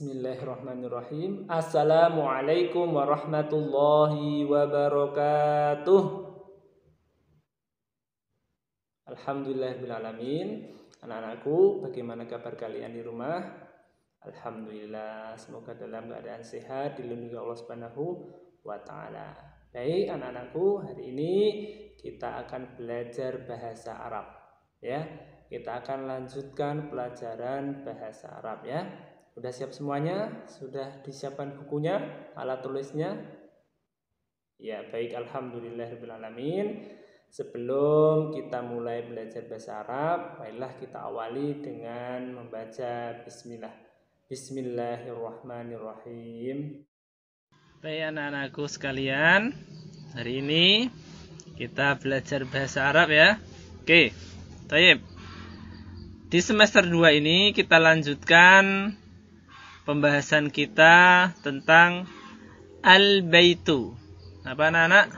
Bismillahirrahmanirrahim. Assalamualaikum warahmatullahi wabarakatuh. Alhamdulillahirrahmanirrahim. Anak-anakku, bagaimana kabar kalian di rumah? Alhamdulillah, semoga dalam keadaan sehat, dilindungi Allah Subhanahu wa Ta'ala. Baik, anak-anakku, hari ini kita akan belajar bahasa Arab. Ya, kita akan lanjutkan pelajaran bahasa Arab ya. Sudah siap semuanya? Sudah disiapkan bukunya, alat tulisnya? Ya, baik Alhamdulillah alamin. Sebelum kita mulai belajar bahasa Arab, baiklah kita awali dengan membaca bismillah. Bismillahirrahmanirrahim. Baik anak-anakku sekalian, hari ini kita belajar bahasa Arab ya. Oke, baik. Di semester 2 ini kita lanjutkan pembahasan kita tentang al-baitu. Apa anak-anak?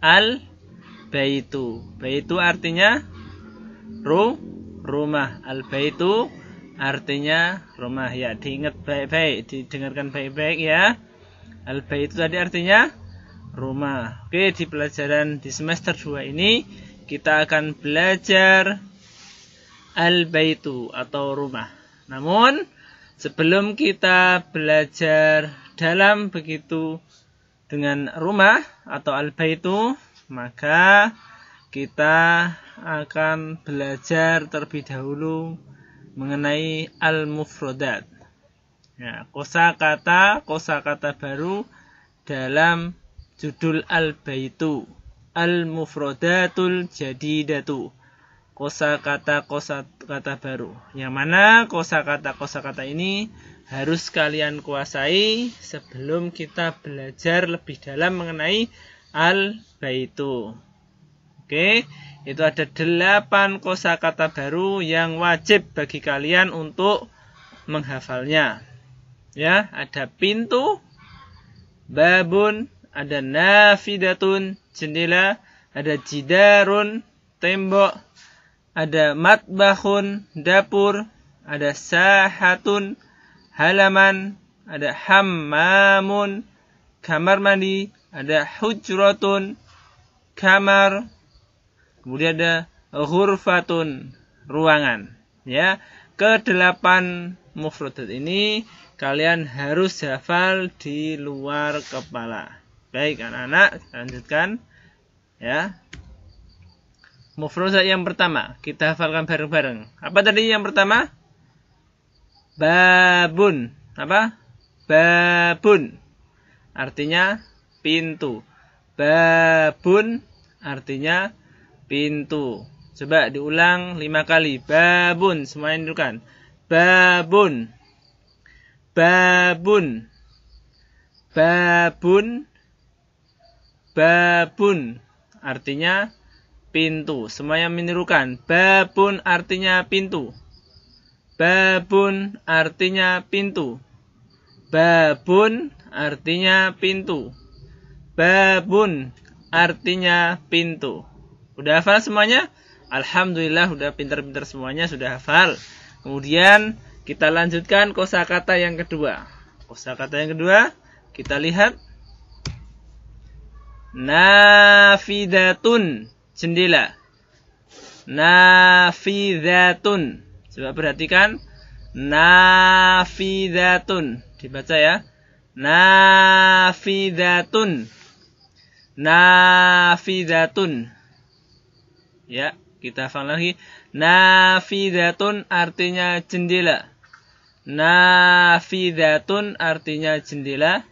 Al-baitu. Baitu artinya ru rumah. Al-baitu artinya rumah ya. Diingat baik-baik, didengarkan baik-baik ya. Al-baitu tadi artinya rumah. Oke, di pelajaran di semester 2 ini kita akan belajar al-baitu atau rumah. Namun Sebelum kita belajar dalam begitu dengan rumah atau al itu, maka kita akan belajar terlebih dahulu mengenai al mufrodat Ya, kosa kata baru dalam judul al-baitu. al mufrodatul jadidatu. Kosa kata kosa kata baru. Yang mana kosa kata kosa kata ini harus kalian kuasai sebelum kita belajar lebih dalam mengenai al-baitu. Oke, itu ada delapan kata baru yang wajib bagi kalian untuk menghafalnya. Ya, ada pintu, babun, ada nafidatun, jendela, ada jidarun, tembok, ada matbahun, dapur, ada sahatun, halaman, ada hammamun, kamar mandi, ada hujratun, kamar, kemudian ada hurfatun, ruangan. Ya, kedelapan mufradat ini kalian harus hafal di luar kepala. Baik anak-anak, lanjutkan ya. Mufroza yang pertama, kita hafalkan bareng-bareng. Apa tadi yang pertama? Babun. Apa? Babun. Artinya pintu. Babun artinya pintu. Coba diulang lima kali. Babun. Semuanya indukan. Babun. Babun. Babun. Babun. Artinya pintu. Semuanya menirukan. Babun artinya pintu. Babun artinya pintu. Babun artinya pintu. Babun artinya pintu. Udah hafal semuanya? Alhamdulillah udah pintar-pintar semuanya sudah hafal. Kemudian kita lanjutkan kosakata yang kedua. Kosakata yang kedua kita lihat nafidatun jendela. Nafidatun. Coba perhatikan. Nafidatun. Dibaca ya. Nafidatun. Nafidatun. Ya, kita hafal lagi. Nafidatun artinya jendela. Nafidatun artinya jendela.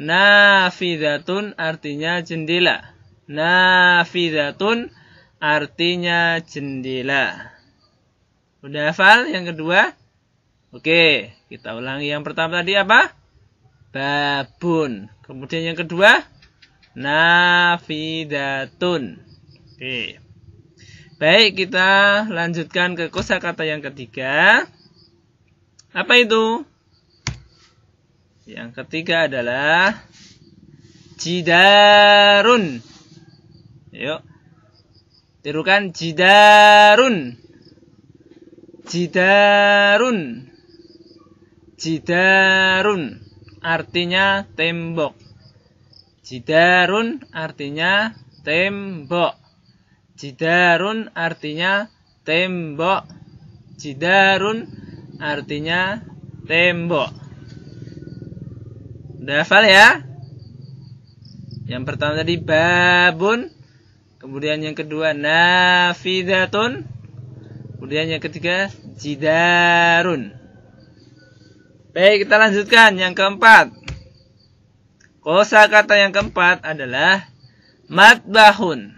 Nafidatun artinya jendela. Nafidatun artinya jendela. Udah hafal yang kedua? Oke, kita ulangi yang pertama tadi apa? Babun. Kemudian yang kedua? Nafidatun. Oke. Baik, kita lanjutkan ke kosakata yang ketiga. Apa itu? Yang ketiga adalah jidarun. Yuk. Tirukan jidarun. Jidarun. Jidarun artinya tembok. Jidarun artinya tembok. Jidarun artinya tembok. Jidarun artinya tembok. Udah hafal ya? Yang pertama tadi babun Kemudian yang kedua nafidatun. Kemudian yang ketiga jidarun. Baik, kita lanjutkan yang keempat. Kosa kata yang keempat adalah matbahun.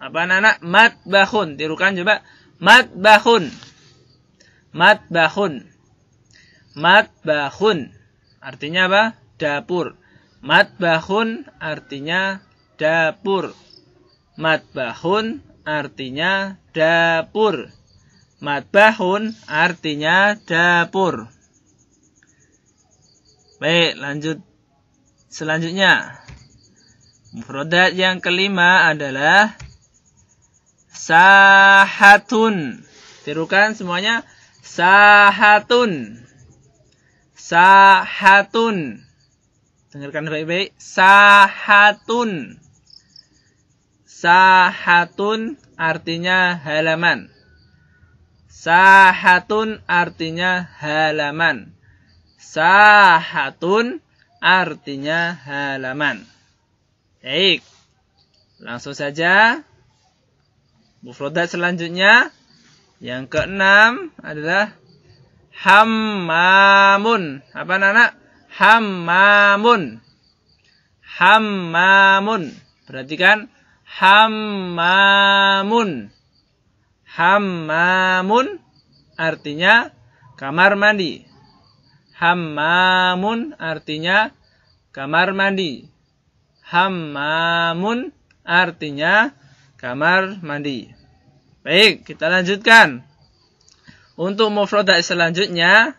Apa anak-anak? Matbahun. Tirukan coba. Matbahun. Matbahun. Matbahun. Artinya apa? Dapur. Matbahun artinya dapur. Matbahun artinya dapur. Matbahun artinya dapur. Baik, lanjut selanjutnya. Mufrodat yang kelima adalah sahatun. Tirukan semuanya sahatun. Sahatun. Dengarkan baik-baik. Sahatun. Sahatun artinya halaman. Sahatun artinya halaman. Sahatun artinya halaman. Baik. Langsung saja. Mufrodat selanjutnya. Yang keenam adalah hammamun. Apa anak? Hammamun. Hammamun. Perhatikan hammamun. Hammamun artinya kamar mandi. Hammamun artinya kamar mandi. Hammamun artinya kamar mandi. Baik, kita lanjutkan. Untuk mufradat selanjutnya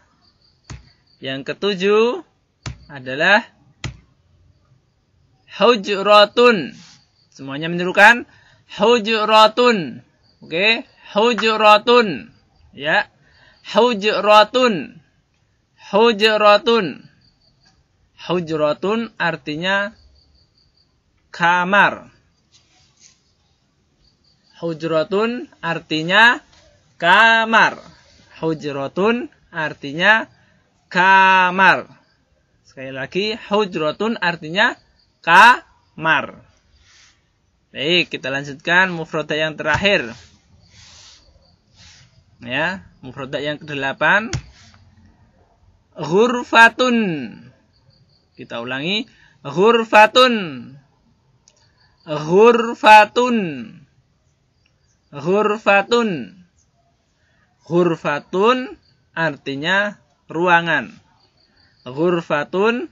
yang ketujuh adalah hujratun Semuanya menirukan hujuratun. Oke, okay? hujuratun. Ya. Hujuratun. Hujuratun. Hujuratun artinya kamar. Hujuratun artinya kamar. Hujuratun artinya kamar. Sekali lagi, hujuratun artinya kamar. Baik, kita lanjutkan mufrodat yang terakhir. Ya, mufrodat yang kedelapan 8 Ghurfatun. Kita ulangi, ghurfatun. Ghurfatun. Ghurfatun. Ghurfatun artinya ruangan. Ghurfatun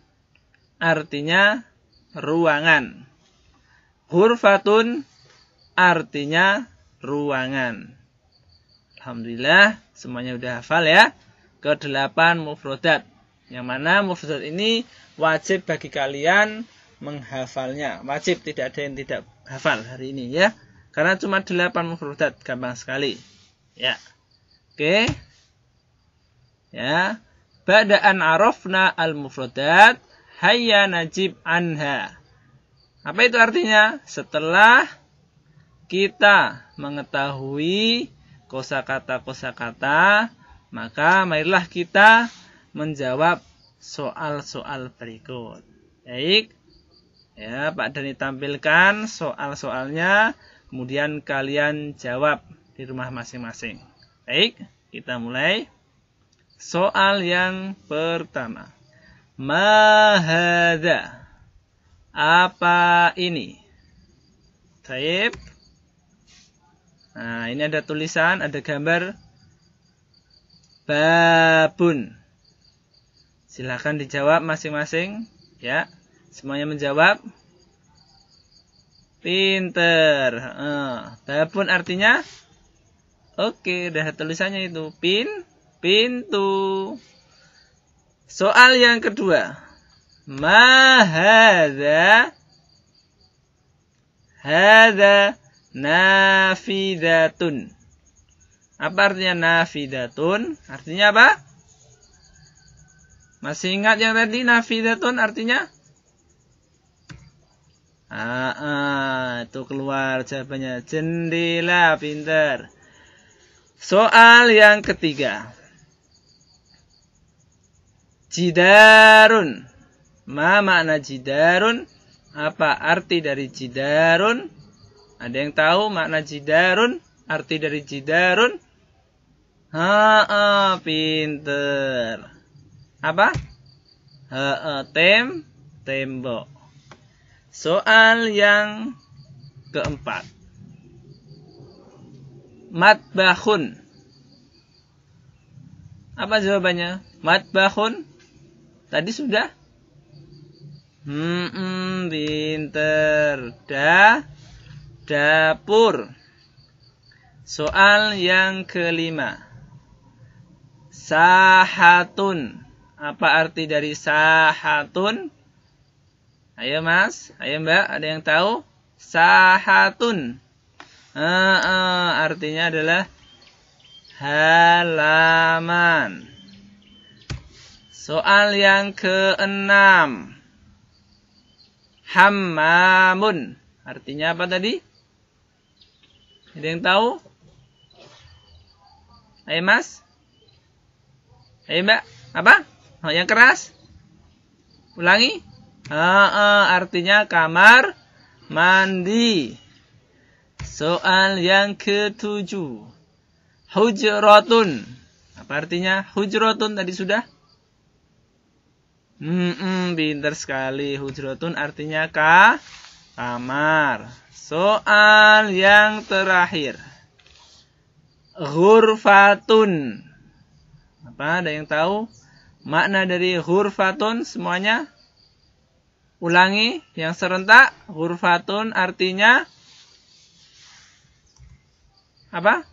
artinya ruangan. Hurfatun artinya ruangan. Alhamdulillah semuanya sudah hafal ya. Kedelapan mufrodat. Yang mana mufrodat ini wajib bagi kalian menghafalnya. Wajib tidak ada yang tidak hafal hari ini ya. Karena cuma delapan mufrodat gampang sekali. Ya. Oke. Ya. Bada'an arofna al-mufrodat. Hayya najib anha. Apa itu artinya? Setelah kita mengetahui kosakata-kosakata, maka marilah kita menjawab soal-soal berikut. Baik. Ya, Pak Dani tampilkan soal-soalnya, kemudian kalian jawab di rumah masing-masing. Baik, kita mulai. Soal yang pertama. Mahada apa ini? Taib. Nah, ini ada tulisan, ada gambar babun. Silahkan dijawab masing-masing, ya. Semuanya menjawab. Pinter. babun artinya Oke, udah tulisannya itu. Pin, pintu. Soal yang kedua. ما هذا هذا nafidatun. Apa artinya nafidatun? Artinya apa? Masih ingat yang tadi nafidatun artinya? Ah, ah itu keluar jawabannya. Jendela pinter. Soal yang ketiga. Jidarun. Ma makna jidarun? Apa arti dari jidarun? Ada yang tahu makna jidarun? Arti dari jidarun? Ha, pinter. Apa? Ha, tem, tembok. Soal yang keempat. Matbahun. Apa jawabannya? Matbahun. Tadi sudah Hmm, hmm pinter. Da, dapur. Soal yang kelima. Sahatun. Apa arti dari sahatun? Ayo mas, ayo mbak, ada yang tahu? Sahatun. Uh, uh, artinya adalah halaman. Soal yang keenam hammamun. Artinya apa tadi? Ada yang tahu? Ayo mas? Ayo mbak? Apa? Oh, yang keras? Ulangi? Uh, uh, artinya kamar mandi. Soal yang ketujuh. Hujrotun. Apa artinya? Hujrotun tadi sudah? Hmm, mm pinter sekali. Hujrotun artinya ka kamar. Soal yang terakhir. Hurfatun. Apa ada yang tahu? Makna dari hurfatun semuanya? Ulangi yang serentak. Hurfatun artinya apa?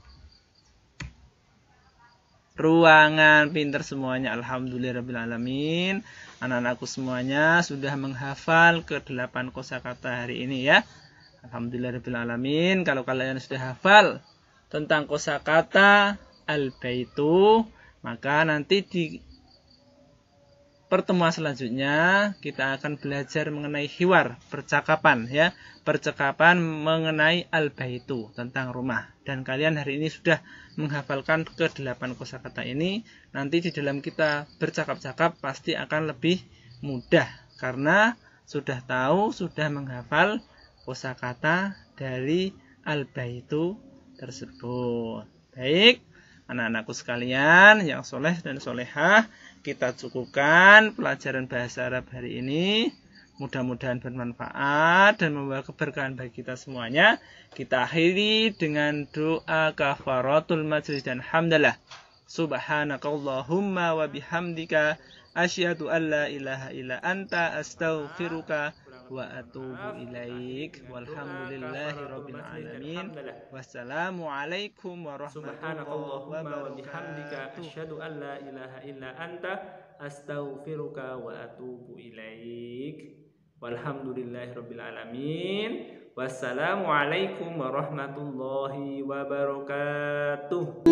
Ruangan pinter semuanya. Alhamdulillahirabbil alamin anak-anakku semuanya sudah menghafal ke-8 kosakata hari ini ya. Alhamdulillah alamin. Kalau kalian sudah hafal tentang kosakata al-baitu, maka nanti di pertemuan selanjutnya kita akan belajar mengenai hiwar, percakapan ya, percakapan mengenai al-baitu tentang rumah. Dan kalian hari ini sudah menghafalkan ke delapan kosakata ini, nanti di dalam kita bercakap-cakap pasti akan lebih mudah karena sudah tahu, sudah menghafal kosakata dari al-baitu tersebut. Baik, Anak-anakku sekalian yang soleh dan solehah, kita cukupkan pelajaran bahasa Arab hari ini. Mudah-mudahan bermanfaat dan membawa keberkahan bagi kita semuanya. Kita akhiri dengan doa kafaratul majlis dan hamdalah. Subhanakallahumma wa bihamdika asyhadu alla ilaha illa anta astaghfiruka wa atubu ilaik walhamdulillahi rabbil alamin wassalamu alaikum warahmatullahi wabarakatuh asyhadu an la ilaha illa anta astaghfiruka wa atubu ilaik walhamdulillahi rabbil alamin wassalamualaikum warahmatullahi wabarakatuh